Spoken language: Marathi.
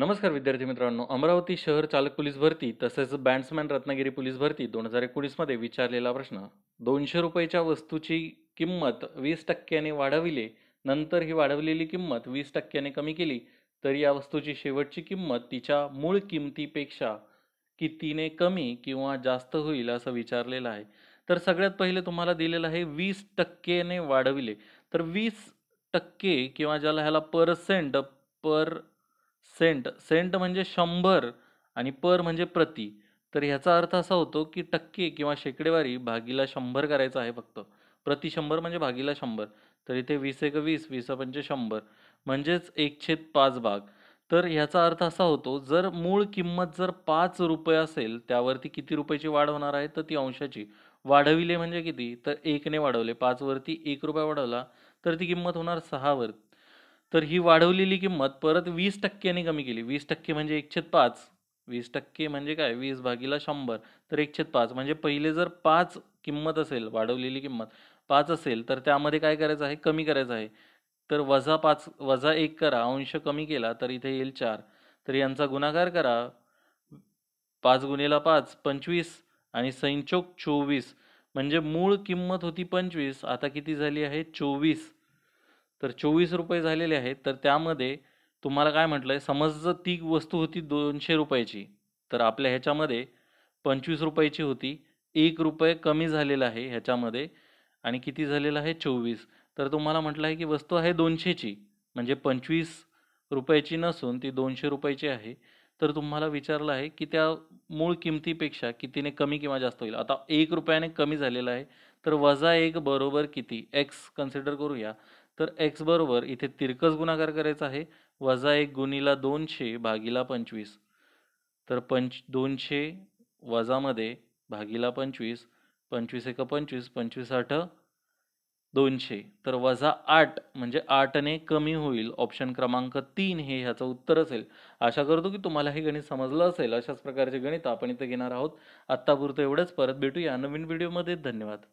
नमस्कार विद्यार्थी मित्रांनो अमरावती शहर चालक पोलीस भरती तसेच बँड्समॅन रत्नागिरी पोलीस भरती दोन हजार एकोणीसमध्ये विचारलेला प्रश्न दोनशे रुपयेच्या वस्तूची किंमत वीस टक्क्याने वाढविले नंतर ही वाढवलेली किंमत वीस टक्क्याने कमी केली तर या वस्तूची शेवटची किंमत तिच्या मूळ किमतीपेक्षा कितीने कमी किंवा जास्त होईल असं विचारलेलं आहे तर सगळ्यात पहिले तुम्हाला दिलेलं आहे वीस टक्केने वाढविले तर वीस टक्के किंवा ज्याला ह्याला पर्सेंट पर सेंट सेंट म्हणजे शंभर आणि पर म्हणजे प्रति तर ह्याचा अर्थ असा होतो की टक्के किंवा शेकडेवारी भागीला शंभर करायचं आहे फक्त प्रति शंभर म्हणजे भागीला शंभर तर इथे वीस एक वीस वीस पंचे शंभर म्हणजेच छेद पाच भाग तर ह्याचा अर्थ असा होतो जर मूळ किंमत जर पाच रुपये असेल त्यावरती किती रुपयाची वाढ होणार आहे तर ती अंशाची वाढविले म्हणजे किती तर एकने वाढवले पाचवरती एक रुपया वाढवला तर ती किंमत होणार सहावर तर ही वाढवलेली किंमत परत वीस टक्क्याने कमी केली वीस टक्के म्हणजे एकशेत पाच वीस टक्के म्हणजे काय वीस भागीला शंभर तर एकशेत पाच म्हणजे पहिले जर पाच किंमत असेल वाढवलेली किंमत पाच असेल तर त्यामध्ये काय करायचं आहे कमी करायचं आहे तर वजा पाच वजा एक करा अंश कमी केला तर इथे येईल चार तर यांचा गुणाकार करा पाच गुणेला पाच पंचवीस आणि संचोक चोवीस म्हणजे मूळ किंमत होती पंचवीस आता किती झाली आहे चोवीस तर चोवीस रुपये झालेले आहेत तर त्यामध्ये तुम्हाला काय म्हटलं आहे समज जर ती वस्तू होती दोनशे रुपयाची तर आपल्या ह्याच्यामध्ये पंचवीस रुपयाची होती एक रुपये कमी झालेला आहे ह्याच्यामध्ये आणि किती झालेलं आहे चोवीस तर तुम्हाला म्हटलं आहे की वस्तू आहे दोनशेची म्हणजे पंचवीस रुपयाची नसून ती दोनशे रुपयाची आहे तर तुम्हाला विचारलं आहे की त्या मूळ किमतीपेक्षा कितीने कमी किंवा जास्त होईल आता एक रुपयाने कमी झालेलं आहे तर वजा एक बरोबर किती एक्स कन्सिडर करूया तर एक्स बरोबर इथे तिरकस गुणाकार करायचा आहे वजा एक गुणीला दोनशे भागीला पंचवीस तर पंच दोनशे वजामध्ये भागीला पंचवीस पंचवीस एक पंचवीस पंचवीस आठ दोनशे तर वजा आठ म्हणजे आठने कमी होईल ऑप्शन क्रमांक तीन हे ह्याचं उत्तर असेल आशा करतो की तुम्हाला हे गणित समजलं असेल अशाच प्रकारचे गणित आपण इथे घेणार आहोत आत्तापुरतं एवढंच परत भेटूया नवीन व्हिडिओमध्ये धन्यवाद